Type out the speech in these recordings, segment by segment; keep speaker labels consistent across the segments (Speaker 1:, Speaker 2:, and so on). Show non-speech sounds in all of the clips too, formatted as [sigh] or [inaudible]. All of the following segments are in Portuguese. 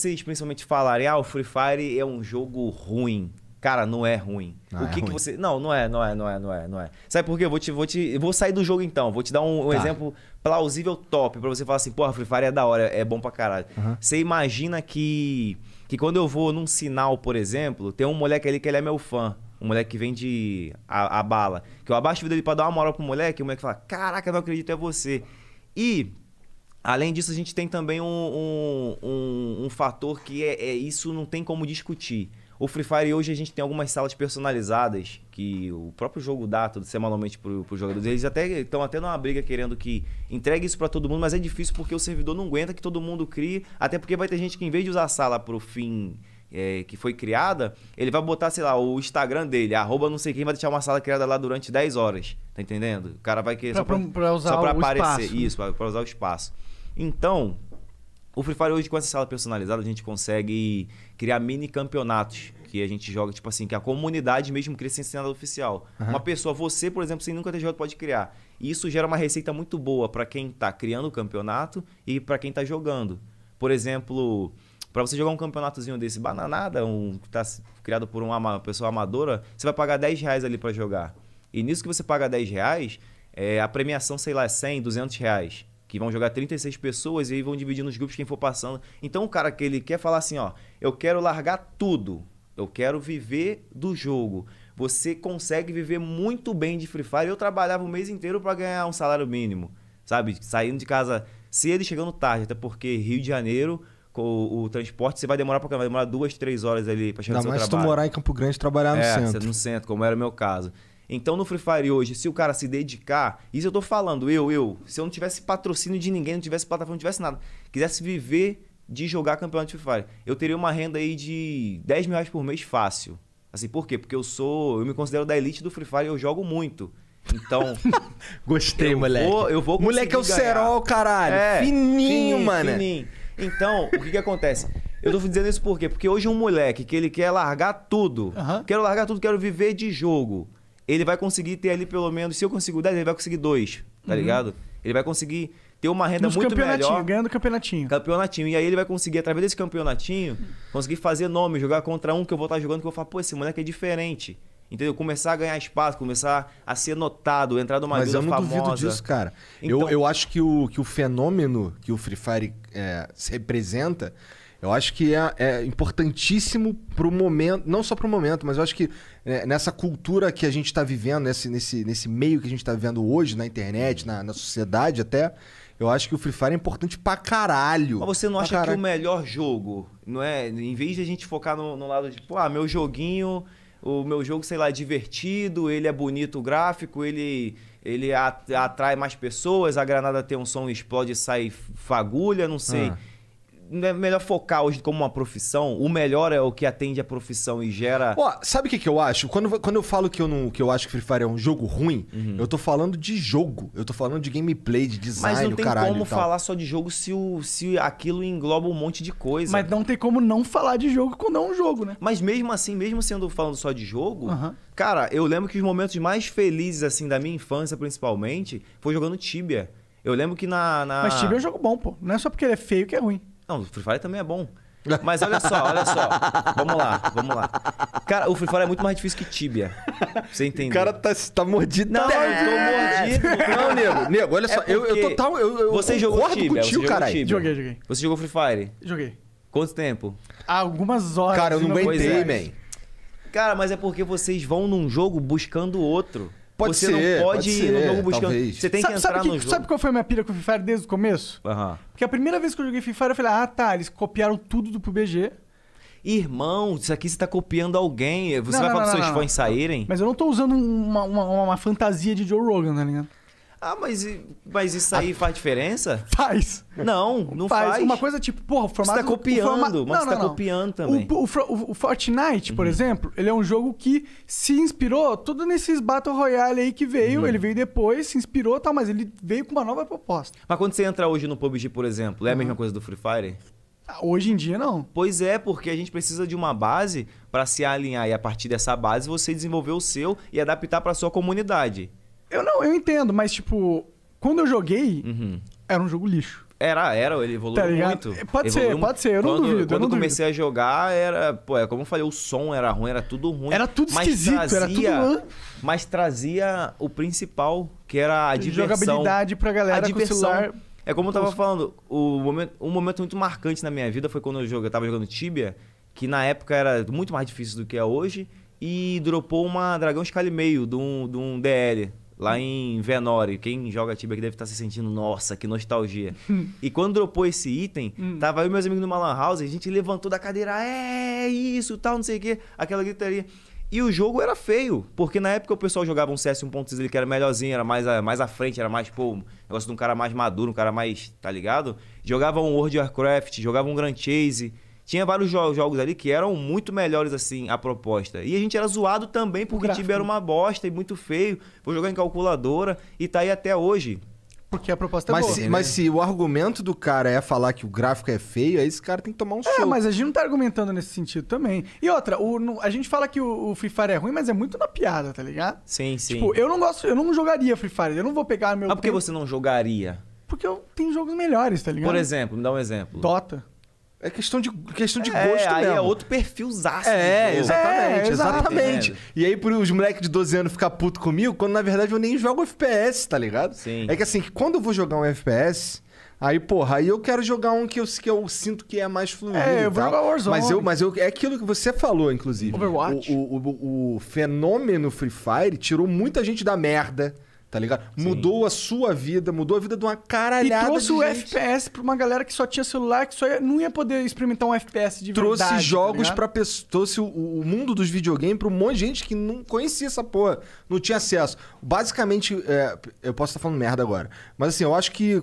Speaker 1: vocês principalmente falarem, ah, o Free Fire é um jogo ruim. Cara, não é ruim. Não o é que, é ruim. que você. Não, não é, não é, não é, não é, não é. Sabe por quê? Eu vou te, vou te, vou sair do jogo então. Vou te dar um, um tá. exemplo plausível top para você falar assim, porra, Free Fire é da hora, é bom pra caralho. Uhum. Você imagina que que quando eu vou num sinal, por exemplo, tem um moleque ali que ele é meu fã. Um moleque que vende a, a bala. Que eu abaixo o vídeo dele pra dar uma moral pro moleque, e o moleque fala: Caraca, não acredito, é você. E Além disso, a gente tem também um, um, um, um fator que é, é, isso não tem como discutir. O Free Fire hoje a gente tem algumas salas personalizadas que o próprio jogo dá tudo semanalmente para os jogadores. Eles até estão até numa briga querendo que entregue isso para todo mundo, mas é difícil porque o servidor não aguenta que todo mundo crie, até porque vai ter gente que em vez de usar a sala para o fim é, que foi criada, ele vai botar, sei lá, o Instagram dele, arroba não sei quem, vai deixar uma sala criada lá durante 10 horas. Tá entendendo? O cara vai querer pra, só para aparecer. Espaço. Né? Isso, para usar o espaço. Então, o Free Fire hoje com essa sala personalizada, a gente consegue criar mini campeonatos que a gente joga, tipo assim, que a comunidade mesmo cria sem ser nada oficial. Uhum. Uma pessoa, você, por exemplo, sem nunca ter jogado, pode criar. E isso gera uma receita muito boa para quem tá criando o campeonato e para quem tá jogando. Por exemplo, para você jogar um campeonatozinho desse, bananada, um que tá criado por uma pessoa amadora, você vai pagar 10 reais ali para jogar. E nisso que você paga 10 reais, é, a premiação, sei lá, é 100, 200 reais que vão jogar 36 pessoas e aí vão dividir nos grupos quem for passando. Então o cara que ele quer falar assim, ó, eu quero largar tudo, eu quero viver do jogo. Você consegue viver muito bem de Free Fire. Eu trabalhava o mês inteiro para ganhar um salário mínimo, sabe? Saindo de casa cedo e chegando tarde, até porque Rio de Janeiro o, o, transporte, você vai demorar pra vai demorar duas, três horas ali pra chegar Ainda no seu mais trabalho. mais tu morar
Speaker 2: em Campo Grande e trabalhar no é, centro.
Speaker 1: no centro, como era o meu caso. Então no Free Fire hoje, se o cara se dedicar, isso eu tô falando, eu, eu, se eu não tivesse patrocínio de ninguém, não tivesse plataforma, não tivesse nada, quisesse viver de jogar campeonato de Free Fire, eu teria uma renda aí de 10 mil reais por mês fácil. Assim, por quê? Porque eu sou, eu me considero da elite do Free Fire, eu jogo muito. Então. [laughs] Gostei, eu moleque. Vou, eu vou Moleque é o cerol, caralho. É, fininho, mano. Fininho. Então, o que que acontece? Eu tô dizendo isso por quê? Porque hoje um moleque que ele quer largar tudo. Quero largar tudo, quero viver de jogo ele vai conseguir ter ali pelo menos, se eu consigo 10, ele vai conseguir 2, tá uhum. ligado? Ele vai conseguir ter uma renda Nos muito melhor. Ganhando campeonatinho. Campeonatinho. E aí ele vai conseguir, através desse campeonatinho, conseguir fazer nome, jogar contra um que eu vou estar tá jogando, que eu vou falar, pô, esse moleque é diferente. Entendeu? Começar a ganhar espaço, começar a ser notado, entrar numa Mas eu não duvido disso, cara. Então... Eu, eu
Speaker 2: acho que o, que o fenômeno que o Free Fire é, se representa eu acho que é, é importantíssimo para o momento, não só para o momento, mas eu acho que é, nessa cultura que a gente está vivendo, nesse, nesse, nesse meio que a gente está vivendo hoje, na internet, na, na sociedade até, eu acho que o Free Fire é importante pra caralho. Mas você não acha caralho. que o
Speaker 1: melhor jogo, não é? Em vez de a gente focar no, no lado de, pô, ah, meu joguinho, o meu jogo, sei lá, é divertido, ele é bonito o gráfico, ele, ele atrai mais pessoas, a granada tem um som, explode e sai fagulha, não sei. Ah é melhor focar hoje como uma profissão? O melhor é o que atende a profissão e gera. Ó,
Speaker 2: sabe o que, que eu acho? Quando, quando eu falo que eu, não, que eu acho que Free Fire é um jogo ruim, uhum. eu tô falando de jogo. Eu tô falando de gameplay, de design, Mas não tem caralho, como falar
Speaker 1: só de jogo se, o, se aquilo engloba um monte de coisa. Mas não tem como não falar de jogo quando é um jogo, né? Mas mesmo assim, mesmo sendo falando só de jogo, uhum. cara, eu lembro que os momentos mais felizes, assim, da minha infância, principalmente, foi jogando Tibia. Eu lembro que na, na. Mas Tibia é um jogo bom, pô. Não é só porque ele é feio que é ruim. Não, o Free Fire também é bom. [laughs] Mas olha só, olha só. Vamos lá, vamos lá. Cara, o Free Fire é muito mais difícil que Tibia. você entendeu? O cara tá, tá mordido. Não, eu tô mordido. Não, nego, nego, olha é só. Eu, eu tô Eu, eu você jogou Tibia, contigo, você Tibia. Joguei, joguei. Você jogou Free Fire? Joguei. Quanto tempo? algumas horas. Cara, eu não aguentei, man. É. Cara, mas é porque vocês vão num jogo buscando outro. Pode você ser, não pode, pode ir ser, no jogo buscando. Talvez. Você tem que entrar sabe que, no jogo. Sabe qual
Speaker 3: foi a minha pira com o Free Fire desde o começo? Uhum. Porque a primeira vez que eu joguei Free Fire, eu falei, ah tá, eles copiaram tudo do
Speaker 1: PUBG. Irmão, isso aqui você tá copiando alguém. Você não, vai não, falar não, pros seus fãs saírem?
Speaker 3: Mas eu não tô usando uma, uma, uma fantasia de Joe Rogan, tá ligado?
Speaker 1: Ah, mas, mas isso aí a... Ah. faz diferença? [laughs] Faz. Não, não faz. faz. Uma coisa tipo, porra, o formato... Você tá copiando, forma... mas não, você está tá não. copiando também.
Speaker 3: O, o, o Fortnite, por uhum. exemplo, ele é um jogo que se
Speaker 1: inspirou
Speaker 3: tudo nesses Battle Royale aí que veio. Uhum. Ele veio depois, se inspirou e tal, mas ele veio com uma nova
Speaker 1: proposta. Mas quando você entra hoje no PUBG, por exemplo, é a uhum. mesma coisa do Free Fire? Ah, hoje em dia não. Pois é, porque a gente precisa de uma base para se alinhar e a partir dessa base você desenvolver o seu e adaptar para sua comunidade.
Speaker 3: Eu não, eu entendo, mas tipo, quando eu joguei, uhum. era um jogo lixo.
Speaker 1: Era, era, ele evoluiu tá muito. É, pode evoluiu ser, pode ser, eu não quando, duvido. Quando eu não comecei duvido. a jogar, era. Pô, é como eu falei, o som era ruim, era tudo ruim. Era tudo esquisito, trazia, era tudo. Mas trazia o principal, que era a diversão. Jogabilidade pra galera a diversão. com celular. É como eu tava falando, o momento, um momento muito marcante na minha vida foi quando eu, joguei, eu tava jogando Tibia, que na época era muito mais difícil do que é hoje, e dropou uma Dragão Scala meio de um, de um DL lá em Venore. Quem joga Tibia aqui deve estar tá se sentindo, nossa, que nostalgia. [laughs] e quando dropou esse item, hum. tava eu meus amigos no Malan House, a gente levantou da cadeira, é, é isso, tal, não sei o quê, aquela gritaria. E o jogo era feio, porque na época o pessoal jogava um CS 1.6 que era melhorzinho, era mais, mais à frente, era mais, pô, negócio de um cara mais maduro, um cara mais, tá ligado? Jogava um World of Warcraft, jogava um Grand Chase. Tinha vários jo jogos ali que eram muito melhores, assim, a proposta. E a gente era zoado também porque o time era uma bosta e muito feio. Vou jogar em calculadora e tá aí até hoje. Porque a
Speaker 3: proposta
Speaker 2: é mas é boa. Se, né? Mas se o argumento do cara é falar que o gráfico é feio, aí esse cara tem que tomar um é, soco. É, mas a gente não
Speaker 3: tá argumentando nesse sentido também. E outra, o, no, a gente fala que o, o, Free Fire é ruim, mas é muito na
Speaker 1: piada, tá ligado? Sim, sim. Tipo, eu não gosto, eu
Speaker 3: não jogaria Free Fire, eu não vou pegar meu... Ah, por que você
Speaker 1: não jogaria? Porque eu
Speaker 3: tenho jogos melhores, tá ligado? Por exemplo,
Speaker 1: me dá um exemplo.
Speaker 3: Dota. É questão de, questão de é, gosto aí é mesmo. é outro
Speaker 1: perfil É, exatamente, é, exatamente. É. E aí, por
Speaker 3: os
Speaker 2: moleques de 12 anos ficar puto comigo, quando na verdade eu nem jogo FPS, tá ligado? Sim. É que assim, quando eu vou jogar um FPS, aí, porra, aí eu quero jogar um que eu, que eu sinto que é mais fluido. É, eu vou jogar Warzone. Mas, eu, mas eu, é aquilo que você falou, inclusive. Overwatch. o, o, o, o fenômeno Free Fire tirou muita gente da merda. Tá ligado? Sim. Mudou a sua vida, mudou a vida de uma caralhada. E trouxe o gente.
Speaker 3: FPS pra uma galera que só tinha celular, que só ia, não ia poder experimentar um FPS de trouxe verdade. Tá trouxe jogos tá pra
Speaker 2: pessoas. Trouxe o, o, mundo dos videogames pra um monte de gente que não conhecia essa porra, não tinha acesso. Basicamente, é, eu posso estar falando merda agora. Mas assim, eu acho que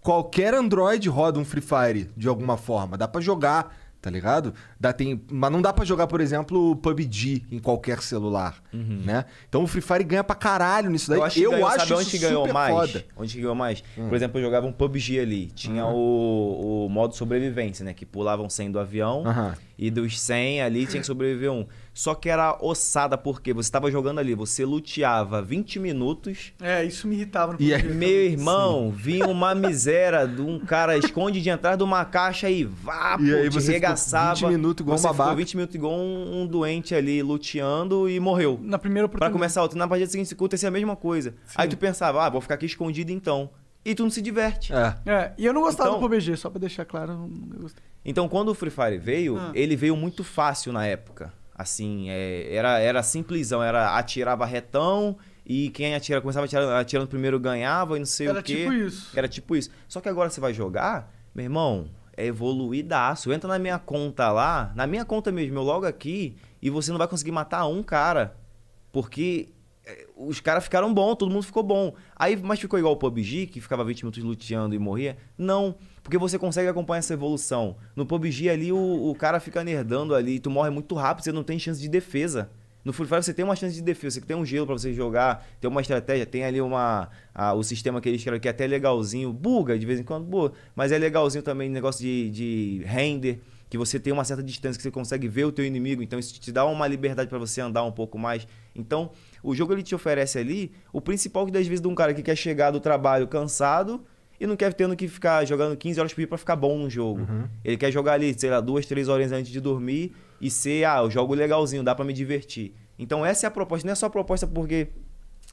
Speaker 2: qualquer Android roda um Free Fire de alguma forma. Dá para jogar tá ligado? Dá, tem, mas não dá para jogar, por exemplo, PUBG em qualquer celular, uhum. né? Então o Free Fire ganha pra caralho nisso daí. Eu acho, que eu ganhou, acho sabe onde ganhou mais? Foda.
Speaker 1: Onde ganhou mais? Hum. Por exemplo, eu jogava um PUBG ali. Tinha uhum. o, o modo sobrevivência, né? Que pulavam 100 do avião uhum. e dos 100 ali tinha que sobreviver um só que era ossada, porque você estava jogando ali, você luteava 20 minutos.
Speaker 3: É, isso me irritava.
Speaker 1: E aí, meu irmão, Sim. vinha uma [laughs] miséria de um cara esconde de entrar de uma caixa e vá, e pô, aí você regaçava. 20 minutos igual você um babaca. 20 minutos igual um, um, doente ali luteando e morreu. Na primeira oportunidade. Pra começar outra. Na partida seguinte acontecia a mesma coisa. Sim. Aí tu pensava, ah, vou ficar aqui escondido então. E tu não se diverte. É.
Speaker 3: é e eu não gostava então, do PUBG, só pra deixar claro, eu não gostei.
Speaker 1: Então, quando o Free Fire veio, ah. ele veio muito fácil na época. Assim, é, era, era simplesão, era atirava retão e quem atira, começava atirando, atirando primeiro ganhava e não sei era o quê. Era tipo isso. Era tipo isso. Só que agora você vai jogar, meu irmão, é evoluidaço. Entra na minha conta lá, na minha conta mesmo, eu logo aqui, e você não vai conseguir matar um cara. Porque os caras ficaram bom, todo mundo ficou bom. Aí, mas ficou igual o PUBG, que ficava 20 minutos luteando e morria? Não, porque você consegue acompanhar essa evolução. No PUBG ali, o, o cara fica nerdando ali, tu morre muito rápido, você não tem chance de defesa. No Free Fire você tem uma chance de defesa, você tem um gelo para você jogar, tem uma estratégia, tem ali uma a, o sistema que eles criaram que é até legalzinho, buga de vez em quando, boa, mas é legalzinho também negócio de, de render que você tem uma certa distância, que você consegue ver o teu inimigo, então isso te dá uma liberdade para você andar um pouco mais. Então, o jogo ele te oferece ali o principal que, às vezes, de um cara que quer chegar do trabalho cansado e não quer tendo que ficar jogando 15 horas por dia para ficar bom no jogo. Uhum. Ele quer jogar ali, sei lá, duas, três horas antes de dormir e ser, ah, eu jogo legalzinho, dá para me divertir. Então, essa é a proposta. Não é só a proposta porque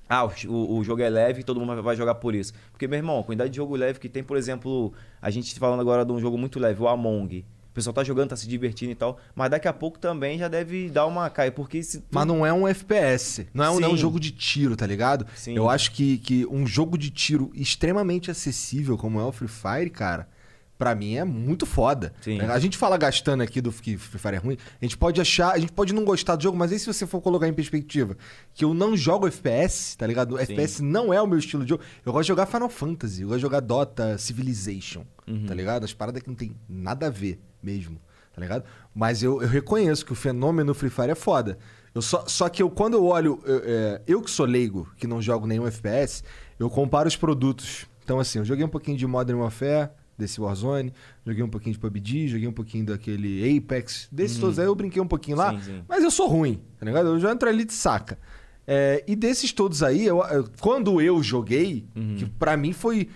Speaker 1: ah, o, o, jogo é leve e todo mundo vai jogar por isso. Porque, meu irmão, a quantidade de jogo leve que tem, por exemplo, a gente falando agora de um jogo muito leve, o Among pessoal tá jogando, tá se divertindo e tal. Mas daqui a pouco também já deve dar uma caia, porque... Se... Mas
Speaker 2: não é um FPS. Não é, um, não é um, jogo de tiro, tá ligado? Sim. Eu acho que, que um jogo de tiro extremamente acessível, como é o Free Fire, cara para mim é muito foda. Sim. A gente fala gastando aqui do que Free Fire é ruim, a gente pode achar, a gente pode não gostar do jogo, mas aí se você for colocar em perspectiva que eu não jogo FPS, tá ligado? Sim. FPS não é o meu estilo de jogo. Eu gosto de jogar Final Fantasy, eu gosto de jogar Dota, Civilization, uhum. tá ligado? As paradas que não tem nada a ver mesmo, tá ligado? Mas eu, eu reconheço que o fenômeno Free Fire é foda. Eu só, só que eu, quando eu olho, eu, é, eu que sou leigo, que não jogo nenhum FPS, eu comparo os produtos. Então, assim, eu joguei um pouquinho de Modern Warfare, desse Warzone, joguei um pouquinho de PUBG, joguei um pouquinho daquele Apex, desses hum. todos aí eu brinquei um pouquinho lá, sim, sim. mas eu sou ruim, tá ligado? Eu já entro ali de saca. É, e desses todos aí, eu, eu, quando eu joguei, uhum. que para mim foi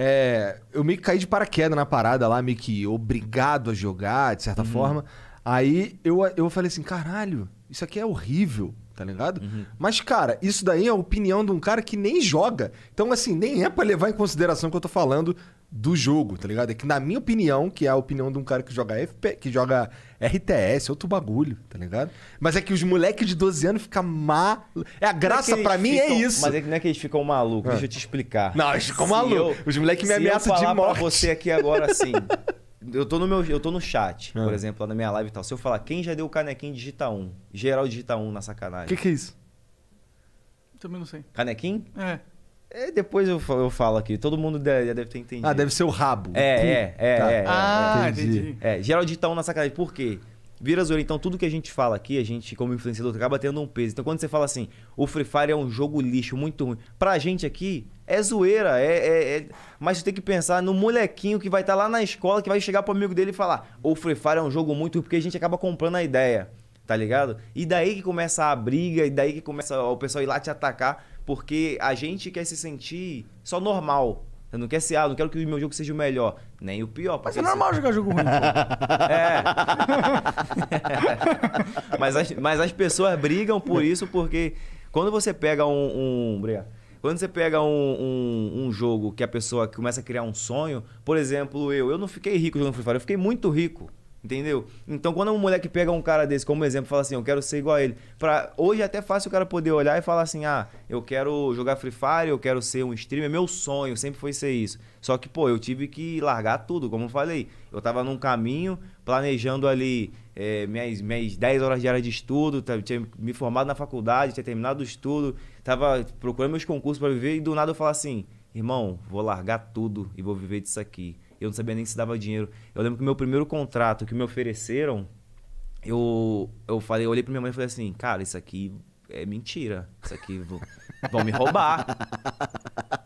Speaker 2: é, eu meio que caí de paraquedas na parada lá, meio que obrigado a jogar, de certa uhum. forma. Aí eu, eu falei assim, caralho, isso aqui é horrível, tá ligado? Uhum. Mas, cara, isso daí é a opinião de um cara que nem joga. Então, assim, nem é para levar em consideração o que eu tô falando do jogo, tá ligado? É que na minha opinião, que é a opinião de um cara que joga FP, que joga RTS, outro bagulho, tá ligado? Mas é que os moleques de 12 anos ficam mal.
Speaker 1: É a é graça é para mim ficam... é isso. Mas é que não é que eles ficam malucos, é. deixa eu te explicar. Não, eles ficam malucos. Os moleques me ameaçam de morte. Pra você aqui agora assim. [laughs] eu tô no meu, eu tô no chat, é. por exemplo, lá na minha live e tal. Se eu falar quem já deu o canequinho digita 1, geral digita 1 na sacanagem. O que, que é isso? Também não sei. Canequinho? É. É, depois eu falo, eu falo aqui. Todo mundo deve, deve ter entendido. Ah, deve ser o rabo. É, é, é, tá. é, é, Ah, é. entendi. É, geral de tá Itaú na sacanagem. Por quê? Vira zoeira. Então, tudo que a gente fala aqui, a gente, como influenciador, acaba tendo um peso. Então, quando você fala assim, o Free Fire é um jogo lixo, muito ruim. Pra gente aqui, é zoeira. É, é- é- Mas você tem que pensar no molequinho que vai estar tá lá na escola, que vai chegar pro amigo dele e falar, o Free Fire é um jogo muito ruim, porque a gente acaba comprando a ideia. Tá ligado? E daí que começa a briga, e daí que começa o pessoal ir lá te atacar porque a gente quer se sentir só normal. Eu não quero ser, ah, não quero que o meu jogo seja o melhor. Nem o pior. Mas é normal assim- jogar jogo ruim, É. [laughs] mas, as, mas as pessoas brigam por isso, porque quando você pega um. um Quando você pega um, um, um, jogo que a pessoa começa a criar um sonho, por exemplo, eu, eu não fiquei rico jogando Free Fire, eu fiquei muito rico. Entendeu? Então, quando um moleque pega um cara desse como exemplo fala assim, eu quero ser igual a ele. Pra, hoje é até fácil o cara poder olhar e falar assim, ah, eu quero jogar Free Fire, eu quero ser um streamer, meu sonho sempre foi ser isso. Só que, pô, eu tive que largar tudo, como eu falei. Eu tava num caminho, planejando ali é, minhas, minhas 10 horas diárias de estudo, tá, tinha me formado na faculdade, tinha terminado o estudo, tava procurando meus concursos para viver e do nada eu falo assim, irmão, vou largar tudo e vou viver disso aqui. Eu não sabia nem se dava dinheiro. Eu lembro que o meu primeiro contrato que me ofereceram, eu, eu falei, eu olhei pra minha mãe e falei assim, cara, isso aqui é mentira. Isso aqui vão, vão me roubar.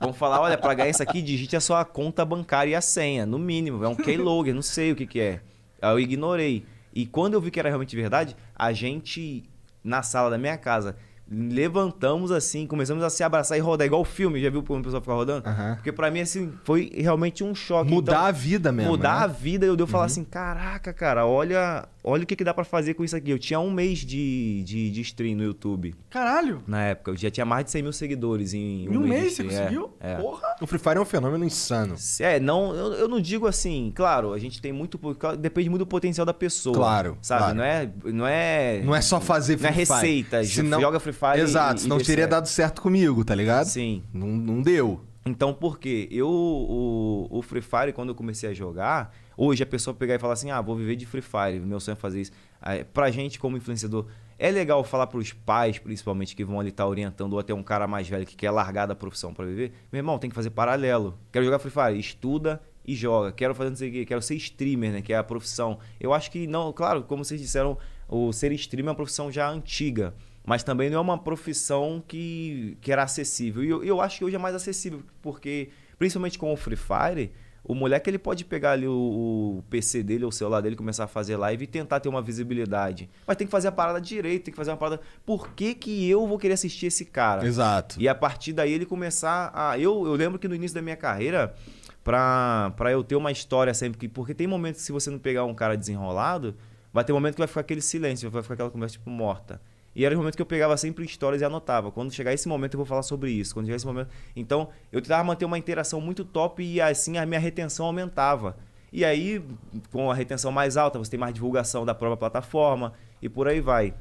Speaker 1: vão falar, olha, pra ganhar isso aqui, digite a sua conta bancária e a senha, no mínimo. É um keylogger, não sei o que, que é. Aí eu ignorei. E quando eu vi que era realmente verdade, a gente, na sala da minha casa, levantamos assim, começamos a se abraçar e rodar, igual o filme, já viu como o pessoal ficar rodando? Uhum. Porque para mim, assim, foi realmente um choque. Mudar então, a vida mesmo. Mudar né? a vida, eu deu uhum. falar assim, caraca, cara, olha olha o que, que dá para fazer com isso aqui. Eu tinha um mês de, de, de stream no YouTube. Caralho! Na época, eu já tinha mais de 100 mil seguidores em um, em um mês. você é, conseguiu? É, Porra! O Free Fire é um fenômeno insano. É, não, eu, eu, não digo assim, claro, a gente tem muito. Depende muito do potencial da pessoa. Claro. Sabe? Claro. Não, é, não é. Não é só fazer é Free Fire. Não é receita. Senão, joga Free Fire. Exato, e, e teria dado
Speaker 2: certo comigo, tá ligado? Sim. Não, não deu.
Speaker 1: Então, por quê? Eu, o, o Free Fire, quando eu comecei a jogar, Hoje a pessoa pegar e falar assim: ah, vou viver de Free Fire, meu sonho é fazer isso. Aí, pra gente, como influenciador, é legal falar pros pais, principalmente, que vão ali estar tá orientando, ou até um cara mais velho que quer largar da profissão para viver. Meu irmão, tem que fazer paralelo. Quero jogar Free Fire, estuda e joga. Quero fazer não sei o quê, quero ser streamer, né? Que é a profissão. Eu acho que não, claro, como vocês disseram, o ser streamer é uma profissão já antiga. Mas também não é uma profissão que, que era acessível. E eu, eu acho que hoje é mais acessível, porque, principalmente com o Free Fire, o moleque ele pode pegar ali o, o PC dele ou o celular dele, começar a fazer live e tentar ter uma visibilidade. Mas tem que fazer a parada direito, tem que fazer uma parada. Por que, que eu vou querer assistir esse cara? Exato. E a partir daí ele começar a. Eu, eu lembro que no início da minha carreira, pra, pra eu ter uma história sempre. Porque tem momentos que se você não pegar um cara desenrolado, vai ter momento que vai ficar aquele silêncio, vai ficar aquela conversa tipo morta. E era o momento que eu pegava sempre histórias e anotava. Quando chegar esse momento, eu vou falar sobre isso. Quando chegar esse momento. Então, eu tentava manter uma interação muito top e assim a minha retenção aumentava. E aí, com a retenção mais alta, você tem mais divulgação da própria plataforma e por aí vai.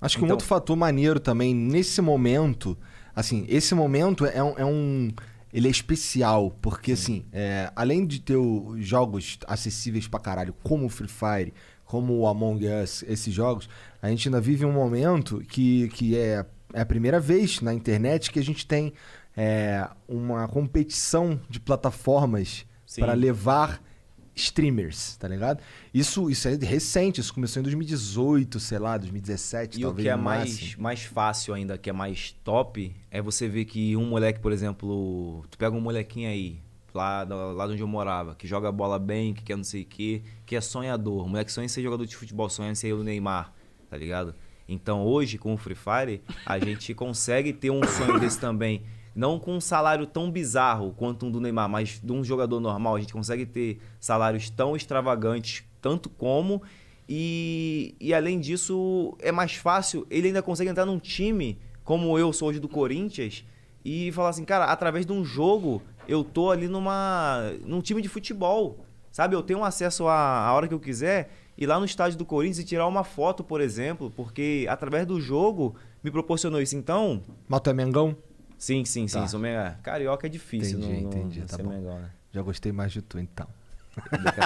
Speaker 1: Acho que então... um outro
Speaker 2: fator maneiro também, nesse momento, assim, esse momento é um, é um ele é especial, porque assim, é, além de ter jogos acessíveis pra caralho, como o Free Fire, como o Among Us, esses jogos, a gente ainda vive um momento que, que é, é a primeira vez na internet que a gente tem é, uma competição de plataformas para levar streamers, tá ligado? Isso, isso é recente, isso começou em 2018, sei lá, 2017, e talvez. E o que é mais,
Speaker 1: mais fácil ainda, que é mais top, é você ver que um moleque, por exemplo, tu pega um molequinho aí, lá, lá onde eu morava, que joga bola bem, que quer não sei o quê, que é sonhador. O moleque sonha em ser jogador de futebol, sonha em ser o Neymar, tá ligado? Então hoje, com o Free Fire, a [laughs] gente consegue ter um sonho desse também. Não com um salário tão bizarro quanto um do Neymar, mas de um jogador normal. A gente consegue ter salários tão extravagantes, tanto como. E, e além disso, é mais fácil. Ele ainda consegue entrar num time, como eu sou hoje do Corinthians, e falar assim, cara, através de um jogo, eu tô ali numa, num time de futebol. Sabe? Eu tenho acesso a a hora que eu quiser ir lá no estádio do Corinthians e tirar uma foto, por exemplo, porque através do jogo me proporcionou isso. Então.
Speaker 2: Mas é Mengão?
Speaker 1: Sim, sim, sim. Tá. Sou mega... Carioca é difícil. Entendi, no, no, entendi. No tá bom. Mengão, né? Já
Speaker 2: gostei mais de tu, então.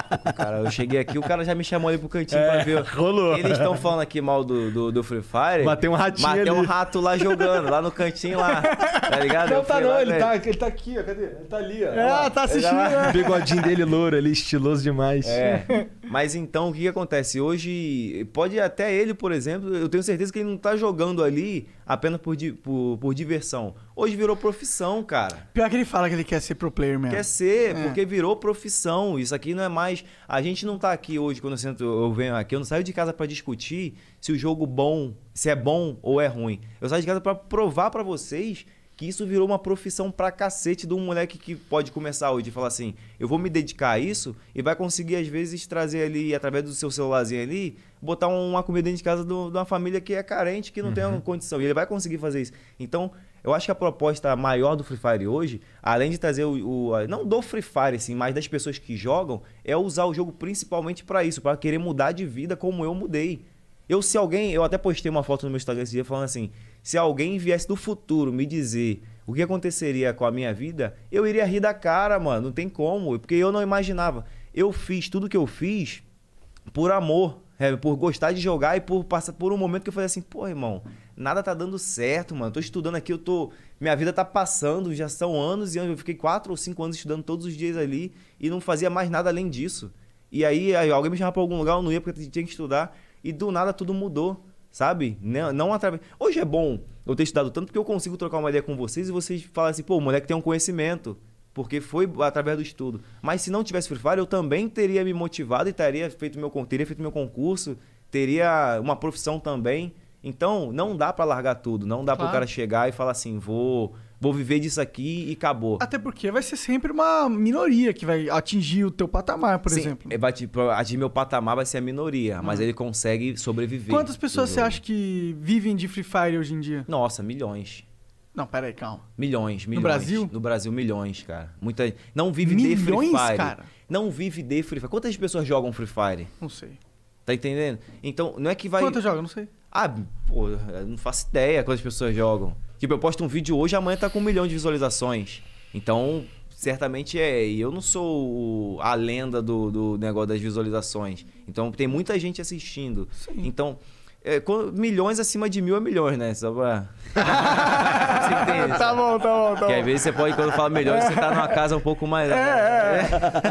Speaker 1: Pouco, cara, eu cheguei aqui, o cara já me chamou ali pro cantinho é, pra ver. [laughs] Rolou. Eles estão falando aqui mal do, do, do Free Fire. Matei um ratinho. Matei ali. um rato lá jogando, lá no cantinho lá. Tá ligado? Não, eu tá não, lá, ele, né? tá, ele tá aqui, ó. Cadê? Ele tá ali, ó. É, lá, tá assistindo. Já... O né? bigodinho
Speaker 2: dele louro ali, estiloso demais. É.
Speaker 1: Mas então, o que, que acontece? Hoje, pode até ele, por exemplo, eu tenho certeza que ele não tá jogando ali apenas por, di, por, por, diversão. Hoje virou profissão, cara.
Speaker 3: Pior que ele fala que ele quer ser pro player mesmo. Quer ser, é. porque
Speaker 1: virou profissão. Isso aqui não é mais. A gente não tá aqui hoje, quando eu, sento, eu venho aqui, eu não saio de casa para discutir se o jogo bom, se é bom ou é ruim. Eu saio de casa para provar para vocês que isso virou uma profissão pra cacete de um moleque que pode começar hoje e falar assim: eu vou me dedicar a isso e vai conseguir, às vezes, trazer ali, através do seu celularzinho ali, botar uma comida dentro de casa de uma família que é carente, que não uhum. tem condição. E ele vai conseguir fazer isso. Então, eu acho que a proposta maior do Free Fire hoje, além de trazer o, o não do Free Fire assim, mas das pessoas que jogam, é usar o jogo principalmente para isso, para querer mudar de vida como eu mudei. Eu se alguém, eu até postei uma foto no meu Instagram esse dia falando assim, se alguém viesse do futuro me dizer o que aconteceria com a minha vida, eu iria rir da cara, mano, não tem como, porque eu não imaginava. Eu fiz tudo que eu fiz por amor, é, por gostar de jogar e por passar por um momento que eu falei assim, pô, irmão, nada tá dando certo, mano. Tô estudando aqui, eu tô. Minha vida tá passando, já são anos e anos. Eu fiquei quatro ou cinco anos estudando todos os dias ali e não fazia mais nada além disso. E aí, aí alguém me chamava pra algum lugar, eu não ia porque tinha que estudar. E do nada tudo mudou, sabe? Né, não, não através. Hoje é bom eu ter estudado tanto porque eu consigo trocar uma ideia com vocês e vocês falam assim, pô, o moleque tem um conhecimento porque foi através do estudo. Mas se não tivesse Free Fire, eu também teria me motivado e teria feito meu, teria feito meu concurso, teria uma profissão também. Então, não dá para largar tudo, não dá claro. para o cara chegar e falar assim, vou vou viver disso aqui e acabou. Até porque vai ser sempre uma minoria
Speaker 3: que vai atingir o teu patamar, por Sim, exemplo.
Speaker 1: É, vai, tipo, atingir meu patamar vai ser a minoria, hum. mas ele consegue sobreviver. Quantas pessoas você acha
Speaker 3: que vivem de Free Fire hoje em dia? Nossa, milhões. Não, peraí, calma.
Speaker 1: Milhões, milhões. No Brasil? No Brasil, milhões, cara. Muita... Não vive milhões, de Free Fire. cara? Não vive de Free Fire. Quantas pessoas jogam Free Fire? Não sei. Tá entendendo? Então, não é que vai... Quantas jogam? Não sei. Ah, pô, não faço ideia quantas pessoas jogam. Tipo, eu posto um vídeo hoje, amanhã tá com um milhão de visualizações. Então, certamente é. E eu não sou a lenda do, do negócio das visualizações. Então, tem muita gente assistindo. Sim. Então... É, milhões acima de mil é milhões, né? Só pra. [laughs] tá bom, tá bom, tá bom. Porque às vezes você pode, quando fala milhões, você tá numa casa um pouco mais. É, é. [laughs]